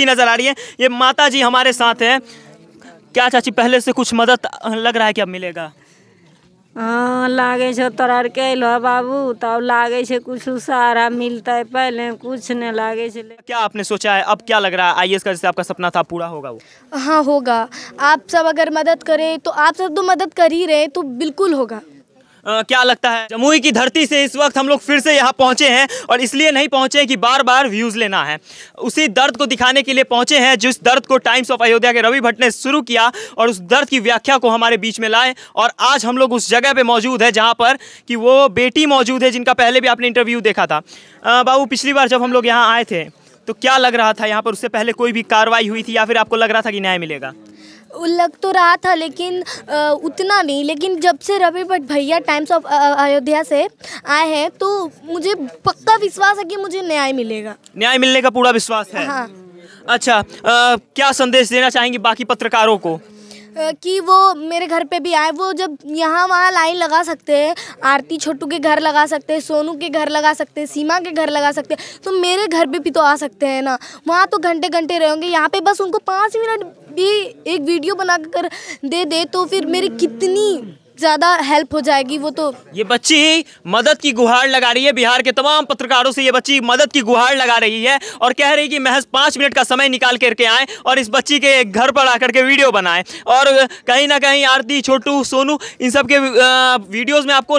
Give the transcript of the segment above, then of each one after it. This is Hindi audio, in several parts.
नजर आ रही है ये माता जी हमारे साथ है क्या चाची पहले से कुछ मदद लग रहा है कि अब मिलेगा हाँ लागे छो तोरा के अलो बाबू तब तो लागे छे कुछ सारा मिलता है पहले कुछ नहीं लागे छे क्या आपने सोचा है अब क्या लग रहा है आई का जैसे आपका सपना था पूरा होगा वो हाँ होगा आप सब अगर मदद करें तो आप सब तो मदद कर ही रहे तो बिल्कुल होगा आ, क्या लगता है जमुई की धरती से इस वक्त हम लोग फिर से यहाँ पहुँचे हैं और इसलिए नहीं पहुँचे हैं कि बार बार व्यूज़ लेना है उसी दर्द को दिखाने के लिए पहुँचे हैं जिस दर्द को टाइम्स ऑफ अयोध्या के रवि भट्ट ने शुरू किया और उस दर्द की व्याख्या को हमारे बीच में लाए और आज हम लोग उस जगह पर मौजूद है जहाँ पर कि वो बेटी मौजूद है जिनका पहले भी आपने इंटरव्यू देखा था बाबू पिछली बार जब हम लोग यहाँ आए थे तो क्या लग रहा था यहाँ पर उससे पहले कोई भी कार्रवाई हुई थी या फिर आपको लग रहा था कि न्याय मिलेगा लग तो रहा था लेकिन उतना नहीं लेकिन जब से रवि भट्ट भैया टाइम्स ऑफ अयोध्या से आए हैं तो मुझे पक्का विश्वास है कि मुझे न्याय मिलेगा न्याय मिलने का पूरा विश्वास है हाँ अच्छा आ, क्या संदेश देना चाहेंगे बाकी पत्रकारों को कि वो मेरे घर पे भी आए वो जब यहाँ वहाँ लाइन लगा सकते हैं आरती छोटू के घर लगा सकते हैं सोनू के घर लगा सकते हैं सीमा के घर लगा सकते हैं तो मेरे घर पे भी तो आ सकते हैं ना वहाँ तो घंटे घंटे रहेंगे यहाँ पे बस उनको पाँच मिनट भी एक वीडियो बना कर दे दे तो फिर मेरी कितनी ज़्यादा हेल्प हो जाएगी वो तो ये बच्ची मदद की गुहार लगा रही है बिहार के तमाम पत्रकारों से ये बच्ची मदद की गुहार लगा रही है और कह रही कि महज पाँच मिनट का समय निकाल करके आए और इस बच्ची के घर पर आकर के वीडियो बनाएं और कहीं ना कहीं आरती छोटू सोनू इन सब के वीडियोज़ में आपको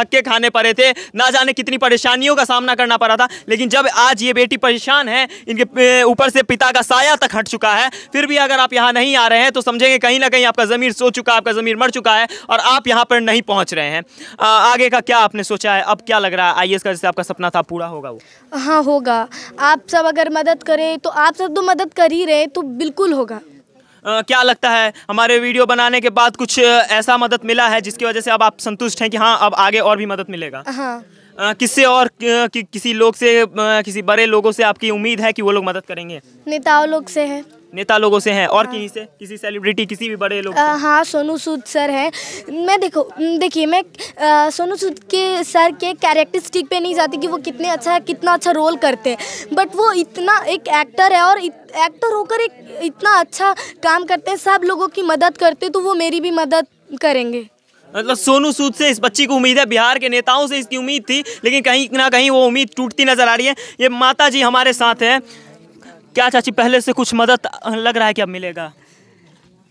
धक्के खाने पड़े थे ना जाने कितनी परेशानियों का सामना करना पड़ा था लेकिन जब आज ये बेटी परेशान है इनके ऊपर से पिता का साया तक हट चुका है फिर भी अगर आप यहाँ नहीं आ रहे हैं तो समझेंगे कहीं ना कहीं आपका ज़मीर सो चुका है आपका ज़मीर मर चुका है और आप यहाँ पर नहीं पहुँच रहे हैं आ, आगे का क्या आपने सोचा है अब क्या लग रहा है आई का जैसे आपका सपना था पूरा होगा वो हाँ होगा आप सब अगर मदद करें तो आप सब तो मदद कर ही रहे तो बिल्कुल होगा आ, क्या लगता है हमारे वीडियो बनाने के बाद कुछ ऐसा मदद मिला है जिसकी वजह से अब आप संतुष्ट हैं कि हाँ अब आगे और भी मदद मिलेगा हाँ। किससे और कि, किसी लोग से किसी बड़े लोगों से आपकी उम्मीद है कि वो लोग मदद करेंगे नेताओं लोग से है नेता लोगों से हैं और हाँ। किसी से किसी सेलिब्रिटी किसी भी बड़े लोग हाँ सोनू सूद सर हैं मैं देखो देखिए मैं सोनू सूद के सर के कैरेक्टरिस्टिक पे नहीं जाती कि वो कितने अच्छा कितना अच्छा रोल करते हैं बट वो इतना एक एक्टर है और एक्टर होकर एक इतना अच्छा काम करते हैं सब लोगों की मदद करते तो वो मेरी भी मदद करेंगे मतलब सोनू सूद से इस बच्ची को उम्मीद है बिहार के नेताओं से इसकी उम्मीद थी लेकिन कहीं ना कहीं वो उम्मीद टूटती नजर आ रही है ये माता जी हमारे साथ हैं क्या चाची पहले से कुछ मदद लग रहा है कि अब मिलेगा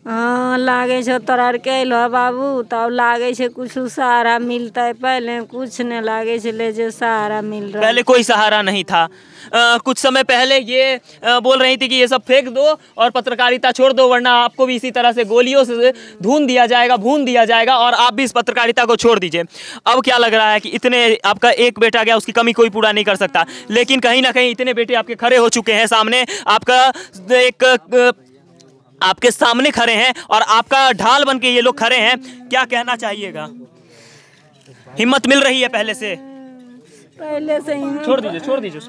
हाँ लागे छौ तोरा के अलो बाबू तब लागे कुछ सहारा है पहले कुछ नहीं लागे ले जे सहारा मिल रहा पहले कोई सहारा नहीं था आ, कुछ समय पहले ये आ, बोल रही थी कि ये सब फेंक दो और पत्रकारिता छोड़ दो वरना आपको भी इसी तरह से गोलियों से धून दिया जाएगा भून दिया जाएगा और आप भी इस पत्रकारिता को छोड़ दीजिए अब क्या लग रहा है कि इतने आपका एक बेटा गया उसकी कमी कोई पूरा नहीं कर सकता लेकिन कहीं ना कहीं इतने बेटे आपके खड़े हो चुके हैं सामने आपका एक आपके सामने खड़े हैं और आपका ढाल बन के ये लोग खड़े हैं क्या कहना चाहिएगा हिम्मत मिल रही है पहले से पहले से ही छोड़ दीजिए छोड़ दीजिए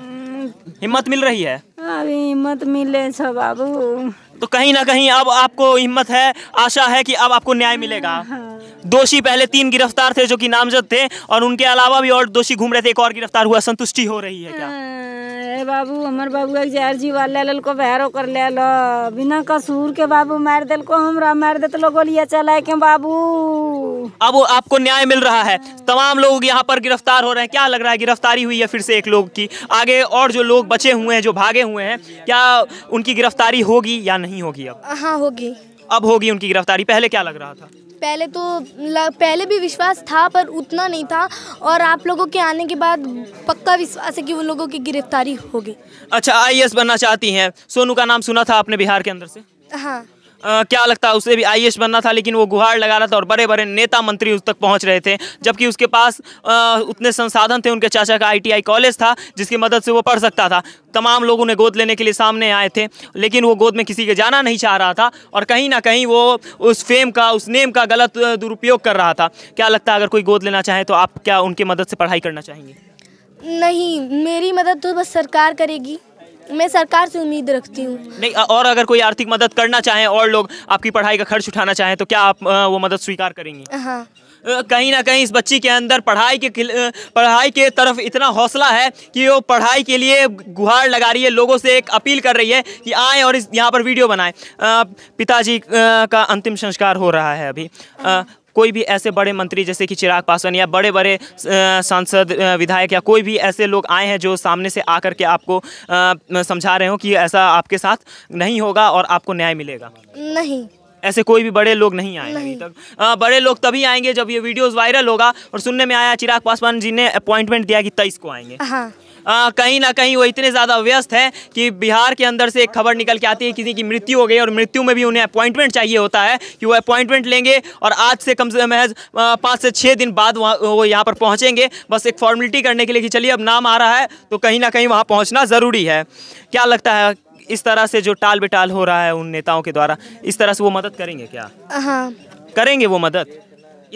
हिम्मत मिल रही है अभी हिम्मत मिले सब बाबू तो कहीं ना कहीं अब आपको हिम्मत है आशा है कि अब आपको न्याय मिलेगा हाँ। दोषी पहले तीन गिरफ्तार थे जो कि नामजद थे और उनके अलावा भी और दोषी घूम रहे थे एक और गिरफ्तार हुआ संतुष्टि हो रही है क्या हाँ, बाबू हमार बाबू एक जहर वाले लल को बहरो कर ले लो बिना कसूर के बाबू मार दिलको हमरा मार दे तो चला के बाबू अब आपको न्याय मिल रहा है तमाम लोग यहाँ पर गिरफ्तार हो रहे हैं क्या लग रहा है गिरफ्तारी हुई है फिर से एक लोग की आगे और जो लोग बचे हुए हैं जो भागे हुए हैं क्या उनकी गिरफ्तारी होगी या नहीं होगी अब हाँ होगी अब होगी उनकी गिरफ्तारी पहले क्या लग रहा था पहले तो पहले भी विश्वास था पर उतना नहीं था और आप लोगों के आने के बाद पक्का विश्वास है कि उन लोगों की गिरफ्तारी होगी अच्छा आई बनना चाहती हैं सोनू का नाम सुना था आपने बिहार के अंदर से हाँ आ, क्या लगता है उसे भी आई बनना था लेकिन वो गुहार लगा रहा था और बड़े बड़े नेता मंत्री उस तक पहुंच रहे थे जबकि उसके पास आ, उतने संसाधन थे उनके चाचा का आईटीआई कॉलेज था जिसकी मदद से वो पढ़ सकता था तमाम लोग उन्हें गोद लेने के लिए सामने आए थे लेकिन वो गोद में किसी के जाना नहीं चाह रहा था और कहीं ना कहीं वो उस फेम का उस नेम का गलत दुरुपयोग कर रहा था क्या लगता है अगर कोई गोद लेना चाहे तो आप क्या उनकी मदद से पढ़ाई करना चाहेंगे नहीं मेरी मदद तो बस सरकार करेगी मैं सरकार से उम्मीद रखती हूँ नहीं और अगर कोई आर्थिक मदद करना चाहे और लोग आपकी पढ़ाई का खर्च उठाना चाहें तो क्या आप वो मदद स्वीकार करेंगी हाँ कहीं ना कहीं इस बच्ची के अंदर पढ़ाई के पढ़ाई के तरफ इतना हौसला है कि वो पढ़ाई के लिए गुहार लगा रही है लोगों से एक अपील कर रही है कि आए और इस यहाँ पर वीडियो बनाए पिताजी का अंतिम संस्कार हो रहा है अभी कोई भी ऐसे बड़े मंत्री जैसे कि चिराग पासवान या बड़े बड़े सांसद विधायक या कोई भी ऐसे लोग आए हैं जो सामने से आकर के आपको समझा रहे हो कि ऐसा आपके साथ नहीं होगा और आपको न्याय मिलेगा नहीं ऐसे कोई भी बड़े लोग नहीं आए अभी तक आ, बड़े लोग तभी आएंगे जब ये वीडियोस वायरल होगा और सुनने में आया चिराग पासवान जी ने अपॉइंटमेंट दिया कि तेईस को आएंगे हाँ। कहीं ना कहीं वो इतने ज़्यादा व्यस्त हैं कि बिहार के अंदर से एक खबर निकल के आती है किसी की मृत्यु हो गई और मृत्यु में भी उन्हें अपॉइंटमेंट चाहिए होता है कि वो अपॉइंटमेंट लेंगे और आज से कम से कम महज पाँच से छः दिन बाद वो यहाँ पर पहुँचेंगे बस एक फॉर्मेलिटी करने के लिए कि चलिए अब नाम आ रहा है तो कहीं ना कहीं वहाँ पहुँचना ज़रूरी है क्या लगता है इस तरह से जो टाल बेटाल हो रहा है उन नेताओं के द्वारा इस तरह से वो मदद करेंगे क्या हाँ करेंगे वो मदद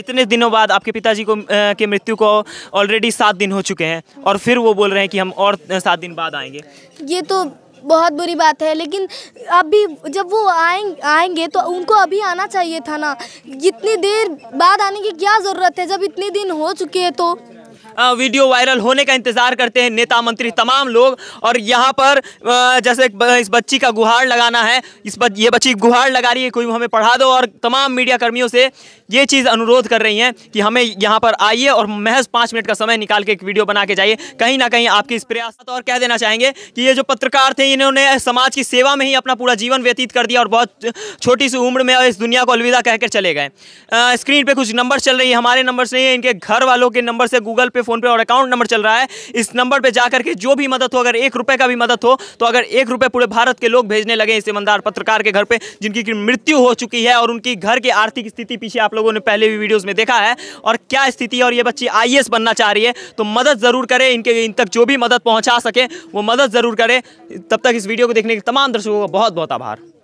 इतने दिनों बाद आपके पिताजी को के मृत्यु को ऑलरेडी सात दिन हो चुके हैं और फिर वो बोल रहे हैं कि हम और सात दिन बाद आएंगे ये तो बहुत बुरी बात है लेकिन अभी जब वो आएंगे आएंगे तो उनको अभी आना चाहिए था ना इतनी देर बाद आने की क्या ज़रूरत है जब इतने दिन हो चुके हैं तो वीडियो वायरल होने का इंतज़ार करते हैं नेता मंत्री तमाम लोग और यहाँ पर जैसे इस बच्ची का गुहार लगाना है इस बच, ये बच्ची गुहार लगा रही है कोई हमें पढ़ा दो और तमाम मीडिया कर्मियों से ये चीज़ अनुरोध कर रही हैं कि हमें यहाँ पर आइए और महज पाँच मिनट का समय निकाल के एक वीडियो बना के जाइए कहीं ना कहीं आपकी इस प्रयास और कह देना चाहेंगे कि ये जो पत्रकार थे इन्होंने समाज की सेवा में ही अपना पूरा जीवन व्यतीत कर दिया और बहुत छोटी सी उम्र में इस दुनिया को अलविदा कहकर चले गए स्क्रीन पर कुछ नंबर चल रही है हमारे नंबर से इनके घर वालों के नंबर से गूगल पे पे फोन पे और अकाउंट नंबर चल रहा है इस नंबर पे जाकर के जो भी मदद हो अगर एक रुपए का भी मदद हो तो अगर एक रुपए पूरे भारत के लोग भेजने लगे इस ईमानदार पत्रकार के घर पे जिनकी मृत्यु हो चुकी है और उनकी घर की आर्थिक स्थिति पीछे आप लोगों ने पहले भी वीडियोज़ में देखा है और क्या स्थिति है और ये बच्ची आई बनना चाह रही है तो मदद ज़रूर करें इनके इन तक जो भी मदद पहुँचा सके वो मदद ज़रूर करें तब तक इस वीडियो को देखने के तमाम दर्शकों का बहुत बहुत आभार